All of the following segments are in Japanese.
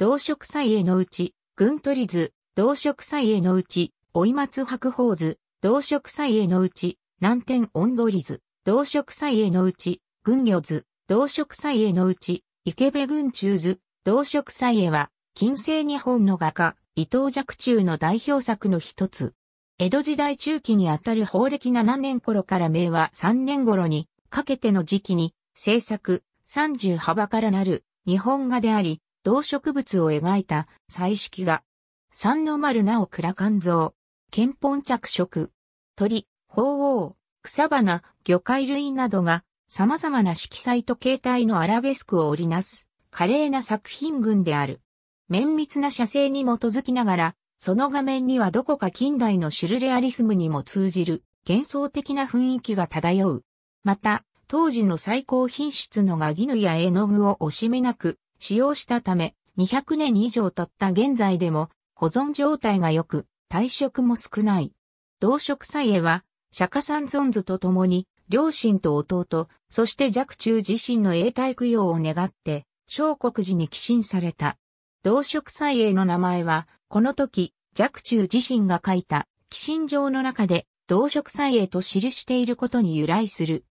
同色祭へのうち、群取り図、同色祭へのうち、追松白鳳図、同色祭へのうち、南天音取図、同色祭へのうち、群魚図、同色祭へのうち、池部群中図、同色祭へは、近世日本の画家、伊藤若冲の代表作の一つ。江戸時代中期にあたる法暦7年頃から明和3年頃に、かけての時期に、制作、30幅からなる、日本画であり、動植物を描いた彩色画。三の丸なお倉肝臓、憲本着色、鳥、鳳凰、草花、魚介類などが様々な色彩と形態のアラベスクを織りなす華麗な作品群である。綿密な写生に基づきながら、その画面にはどこか近代のシュルレアリスムにも通じる幻想的な雰囲気が漂う。また、当時の最高品質のガギヌや絵の具を惜しみなく使用したため、200年以上経った現在でも、保存状態が良く、退色も少ない。同色彩絵は、釈迦三尊図と共に、両親と弟、そして若冲自身の永代供養を願って、小国寺に寄進された。同色祭英の名前は、この時、若冲自身が書いた、寄進状の中で、同色祭英と記していることに由来する。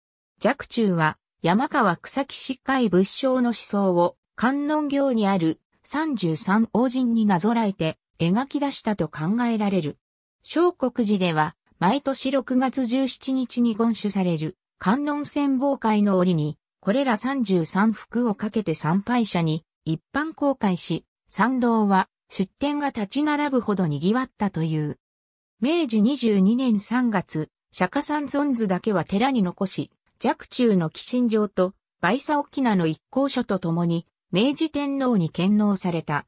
若冲は、山川草木疾患仏性の思想を、観音行にある33王神になぞらえて描き出したと考えられる。小国寺では毎年6月17日に御守される観音戦望会の折に、これら33服をかけて参拝者に一般公開し、参道は出店が立ち並ぶほど賑わったという。明治22年3月、釈迦三尊図だけは寺に残し、若中の寄進場と、バイサ沖縄の一行書とともに、明治天皇に献納された。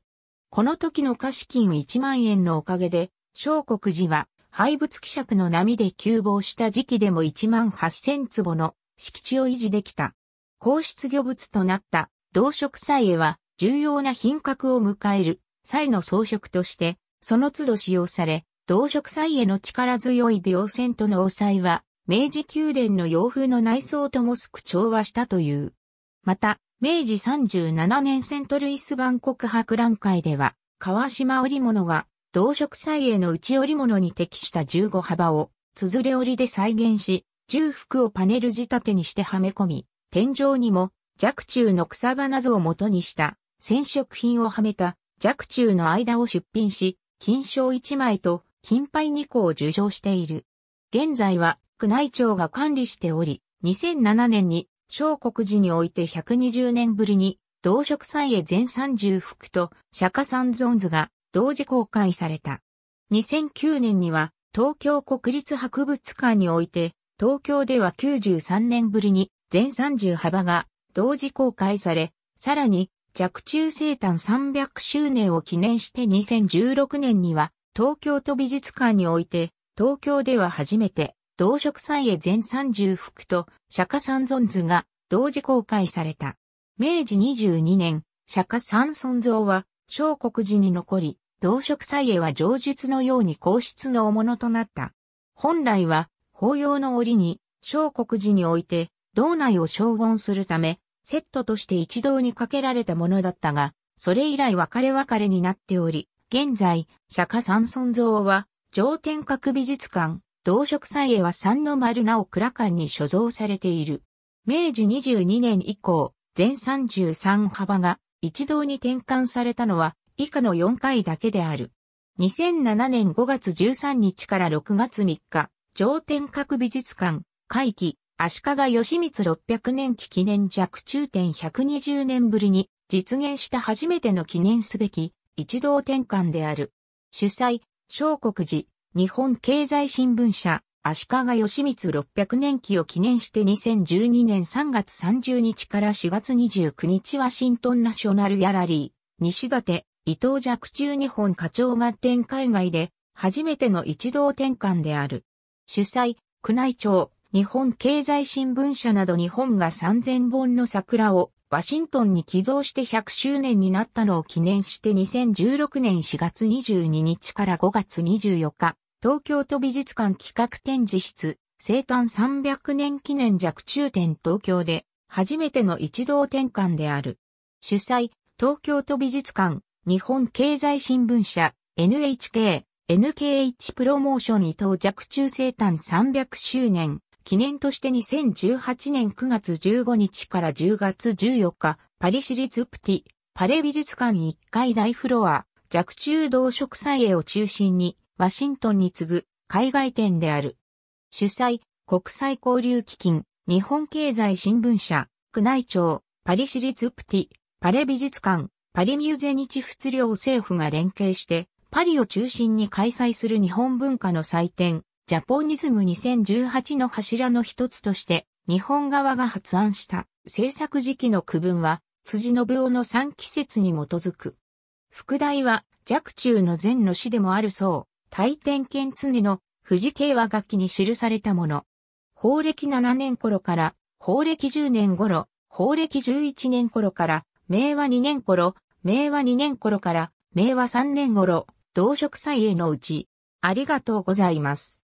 この時の貸金1万円のおかげで、小国寺は廃仏希釈の波で急亡した時期でも1万8000坪の敷地を維持できた。皇室御物となった動植祭絵は重要な品格を迎える祭の装飾として、その都度使用され、動植祭絵の力強い描線との応祭は、明治宮殿の洋風の内装ともすく調和したという。また、明治37年セントルイス万国博覧会では、川島織物が、同色彩絵の内織物に適した15幅を、綴れ織で再現し、重複をパネル仕立てにしてはめ込み、天井にも弱中の草花図を元にした染色品をはめた弱中の間を出品し、金賞1枚と金牌2個を受賞している。現在は宮内庁が管理しており、2007年に小国寺において120年ぶりに、同色祭へ全30幅と釈迦三尊図が同時公開された。2009年には東京国立博物館において東京では93年ぶりに全30幅が同時公開され、さらに若中生誕300周年を記念して2016年には東京都美術館において東京では初めて同色彩絵全30幅と釈迦三尊図が同時公開された。明治22年、釈迦三尊像は小国寺に残り、同色彩絵は上述のように皇室のものとなった。本来は、法要の折に、小国寺において、道内を称軍するため、セットとして一堂にかけられたものだったが、それ以来別れ別れになっており、現在、釈迦三尊像は、上天閣美術館、同色祭絵は三の丸なお倉館に所蔵されている。明治22年以降、全33幅が一堂に転換されたのは以下の4回だけである。2007年5月13日から6月3日、上天閣美術館、会期、足利義満600年期記念弱中点120年ぶりに実現した初めての記念すべき一堂転換である。主催、小国寺、日本経済新聞社、足利義満600年期を記念して2012年3月30日から4月29日ワシントンナショナルギャラリー、西館、伊藤若中日本課長合展海外で、初めての一同転換である。主催、宮内庁、日本経済新聞社など日本が3000本の桜をワシントンに寄贈して100周年になったのを記念して2016年4月22日から5月24日、東京都美術館企画展示室、生誕300年記念弱中展東京で、初めての一同転換である。主催、東京都美術館、日本経済新聞社、NHK、NKH プロモーション伊藤着中生誕300周年、記念として2018年9月15日から10月14日、パリ市立プティ、パレ美術館1階大フロア、弱中動植祭絵を中心に、ワシントンに次ぐ海外店である。主催、国際交流基金、日本経済新聞社、宮内庁、パリ市立プティ、パレ美術館、パリミューゼ日仏両政府が連携して、パリを中心に開催する日本文化の祭典、ジャポニズム2018の柱の一つとして、日本側が発案した制作時期の区分は、辻信夫の3季節に基づく。副題は、弱中の善の詩でもあるそう。大天剣常の富士慶和楽器に記されたもの。法暦7年頃から法暦10年頃、法暦11年頃から、明和2年頃、明和2年頃から、明和3年頃、同色祭へのうち、ありがとうございます。